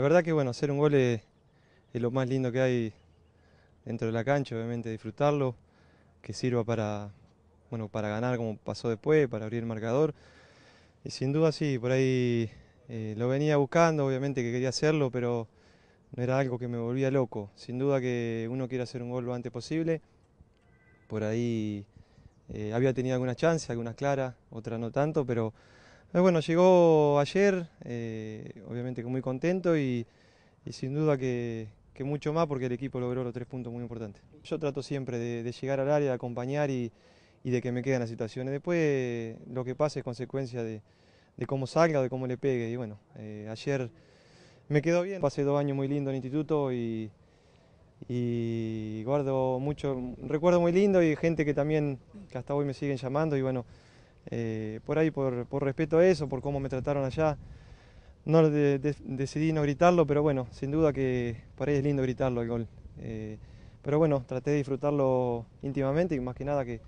La verdad que bueno, hacer un gol es, lo más lindo que hay dentro de la cancha, obviamente disfrutarlo, que sirva para, bueno, para ganar como pasó después, para abrir el marcador. Y sin duda sí, por ahí eh, lo venía buscando, obviamente que quería hacerlo, pero no era algo que me volvía loco. Sin duda que uno quiere hacer un gol lo antes posible. Por ahí eh, había tenido algunas chances, algunas claras, otras no tanto, pero eh, bueno, llegó ayer, eh, obviamente muy contento y, sin duda que, mucho más porque el equipo logró los tres puntos muy importantes. Yo trato siempre de, llegar al área, de acompañar y, de que me queden las situaciones. Después lo que pase es consecuencia de, cómo salga, de cómo le pegue. Y bueno, eh, ayer me quedó bien, pasé dos años muy lindo en el instituto y, guardo mucho, recuerdo muy lindo y gente que también hasta hoy me siguen llamando y bueno. Eh, por ahí, por, por, respeto a eso, por cómo me trataron allá, no decidí no gritarlo, pero bueno, sin duda que por ahí es lindo gritarlo el gol. Eh, pero bueno, traté de disfrutarlo íntimamente y más que nada que,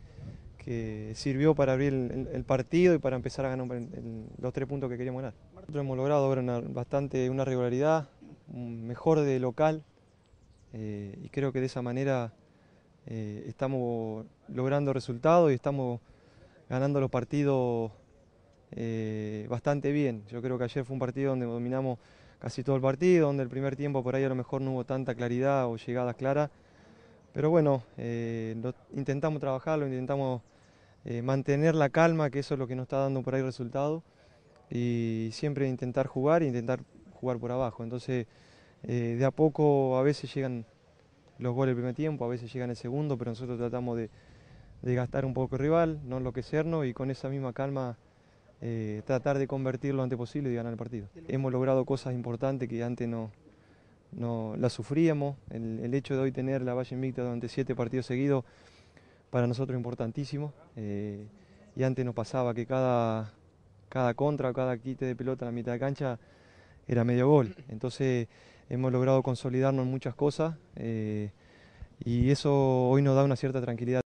que sirvió para abrir el, partido y para empezar a ganar los tres puntos que queríamos ganar. Nosotros hemos logrado ahora bastante una regularidad, mejor de local eh, y creo que de esa manera estamos logrando resultados y estamos ganando los partidos eh, bastante bien. Yo creo que ayer fue un partido donde dominamos casi todo el partido, donde el primer tiempo por ahí a lo mejor no hubo tanta claridad o llegadas claras. Pero bueno, eh, intentamos trabajarlo, intentamos eh, mantener la calma, que eso es lo que nos está dando por ahí resultado. Y siempre intentar jugar, intentar jugar por abajo. Entonces, de a poco a veces llegan los goles del primer tiempo, a veces llegan el segundo, pero nosotros tratamos de, de gastar un poco el rival, no enloquecernos y con esa misma calma eh, tratar de convertirlo lo antes posible y ganar el partido. Hemos logrado cosas importantes que antes no, no las sufríamos. El, hecho de hoy tener la Valle Invicta durante siete partidos seguidos para nosotros es importantísimo. Eh, y antes nos pasaba que cada, cada contra, cada quite de pelota en la mitad de cancha era medio gol. Entonces hemos logrado consolidarnos en muchas cosas eh, y eso hoy nos da una cierta tranquilidad.